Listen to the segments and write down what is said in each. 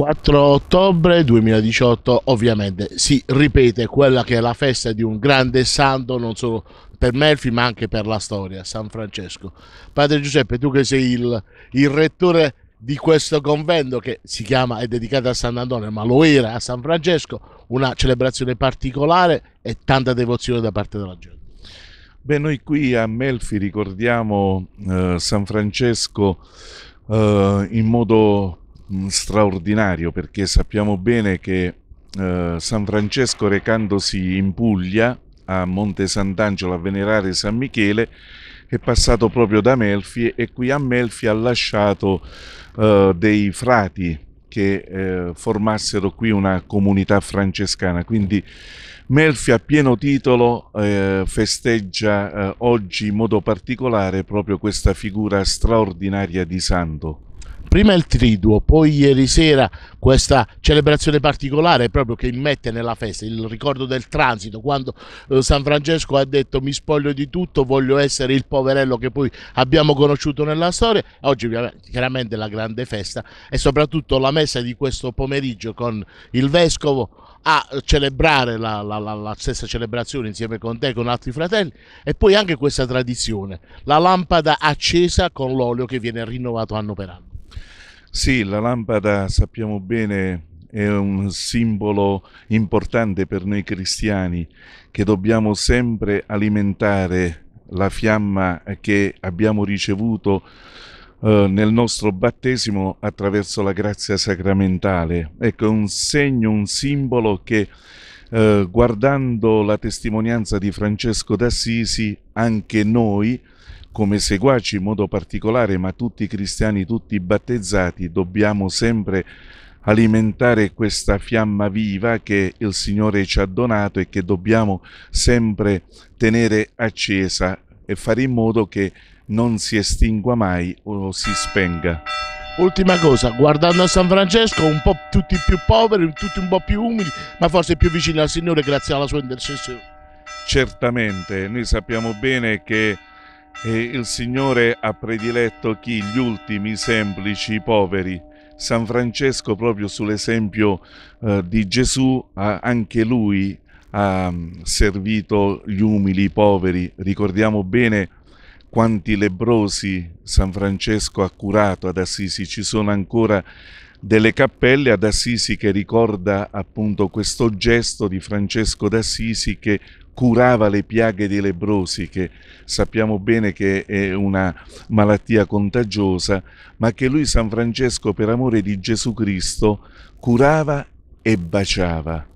4 ottobre 2018 ovviamente si ripete quella che è la festa di un grande santo non solo per Melfi ma anche per la storia, San Francesco. Padre Giuseppe, tu che sei il, il rettore di questo convento che si chiama, è dedicato a Sant'Antonio ma lo era a San Francesco, una celebrazione particolare e tanta devozione da parte della gente. Beh, noi qui a Melfi ricordiamo eh, San Francesco eh, in modo Mm, straordinario perché sappiamo bene che eh, San Francesco recandosi in Puglia a Monte Sant'Angelo a venerare San Michele è passato proprio da Melfi e qui a Melfi ha lasciato eh, dei frati che eh, formassero qui una comunità francescana. Quindi Melfi a pieno titolo eh, festeggia eh, oggi in modo particolare proprio questa figura straordinaria di santo prima il triduo, poi ieri sera questa celebrazione particolare proprio che immette nella festa il ricordo del transito, quando eh, San Francesco ha detto mi spoglio di tutto, voglio essere il poverello che poi abbiamo conosciuto nella storia, oggi chiaramente la grande festa e soprattutto la messa di questo pomeriggio con il Vescovo a celebrare la, la, la, la stessa celebrazione insieme con te, e con altri fratelli e poi anche questa tradizione, la lampada accesa con l'olio che viene rinnovato anno per anno. Sì, la lampada sappiamo bene è un simbolo importante per noi cristiani che dobbiamo sempre alimentare la fiamma che abbiamo ricevuto eh, nel nostro battesimo attraverso la grazia sacramentale. Ecco, è un segno, un simbolo che eh, guardando la testimonianza di Francesco d'Assisi, anche noi come seguaci in modo particolare, ma tutti i cristiani, tutti i battezzati, dobbiamo sempre alimentare questa fiamma viva che il Signore ci ha donato e che dobbiamo sempre tenere accesa e fare in modo che non si estingua mai o si spenga. Ultima cosa, guardando a San Francesco, un po' tutti più poveri, tutti un po' più umili, ma forse più vicini al Signore grazie alla sua intercessione. Certamente, noi sappiamo bene che e il Signore ha prediletto chi? Gli ultimi, i semplici, i poveri. San Francesco, proprio sull'esempio eh, di Gesù, anche lui ha mm, servito gli umili, i poveri. Ricordiamo bene quanti lebrosi San Francesco ha curato ad Assisi. Ci sono ancora delle cappelle ad Assisi che ricorda appunto questo gesto di Francesco d'Assisi che curava le piaghe dei lebrosi, che sappiamo bene che è una malattia contagiosa, ma che lui, San Francesco, per amore di Gesù Cristo, curava e baciava.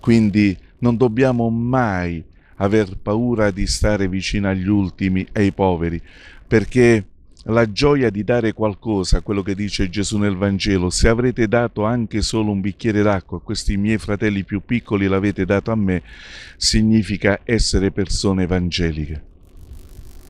Quindi non dobbiamo mai aver paura di stare vicino agli ultimi, ai poveri, perché la gioia di dare qualcosa, quello che dice Gesù nel Vangelo, se avrete dato anche solo un bicchiere d'acqua a questi miei fratelli più piccoli, l'avete dato a me, significa essere persone evangeliche.